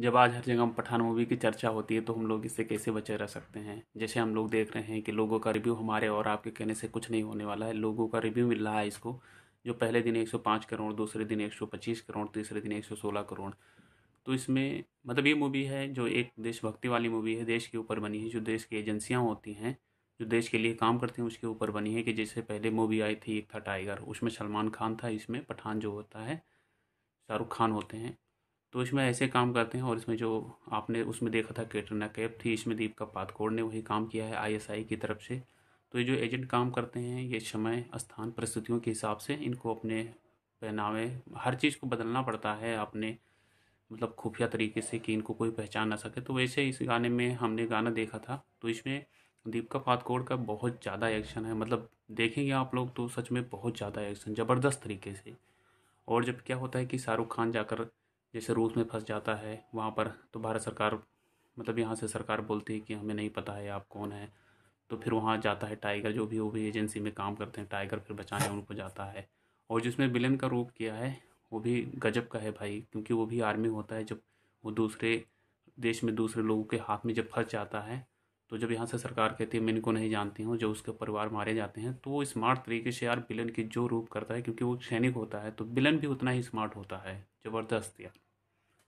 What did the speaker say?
जब आज हर जगह पठान मूवी की चर्चा होती है तो हम लोग इससे कैसे बचे रह सकते हैं जैसे हम लोग देख रहे हैं कि लोगों का रिव्यू हमारे और आपके कहने से कुछ नहीं होने वाला है लोगों का रिव्यू मिल रहा है इसको जो पहले दिन 105 करोड़ दूसरे दिन 125 करोड़ तीसरे दिन 116 करोड़ तो इसमें मतलब ये मूवी है जो एक देशभक्ति वाली मूवी है देश के ऊपर बनी है जो देश की एजेंसियाँ होती हैं जो देश के लिए काम करती हैं उसके ऊपर बनी है कि जैसे पहले मूवी आई थी एक था टाइगर उसमें सलमान खान था इसमें पठान जो होता है शाहरुख खान होते हैं तो इसमें ऐसे काम करते हैं और इसमें जो आपने उसमें देखा था कैटरीना कैप थी इसमें दीपका पातकोड़ ने वही काम किया है आईएसआई की तरफ से तो ये जो एजेंट काम करते हैं ये समय स्थान परिस्थितियों के हिसाब से इनको अपने पहनावे हर चीज़ को बदलना पड़ता है अपने मतलब खुफिया तरीके से कि इनको कोई पहचान ना सके तो वैसे इस गाने में हमने गाना देखा था तो इसमें दीपका पातकोड़ का बहुत ज़्यादा एक्शन है मतलब देखेंगे आप लोग तो सच में बहुत ज़्यादा एक्शन ज़बरदस्त तरीके से और जब क्या होता है कि शाहरुख खान जाकर जैसे रूस में फंस जाता है वहाँ पर तो भारत सरकार मतलब यहाँ से सरकार बोलती है कि हमें नहीं पता है आप कौन है तो फिर वहाँ जाता है टाइगर जो भी वो भी एजेंसी में काम करते हैं टाइगर फिर बचाने उनको जाता है और जिसमें विलन का रूप किया है वो भी गजब का है भाई क्योंकि वो भी आर्मी होता है जब वो दूसरे देश में दूसरे लोगों के हाथ में जब फंस जाता है तो जब यहाँ से सरकार कहती है मैं इनको नहीं जानती हूँ जो उसके परिवार मारे जाते हैं तो वो स्मार्ट तरीके से यार बिलन की जो रूप करता है क्योंकि वो सैनिक होता है तो बिलन भी उतना ही स्मार्ट होता है ज़बरदस्त यार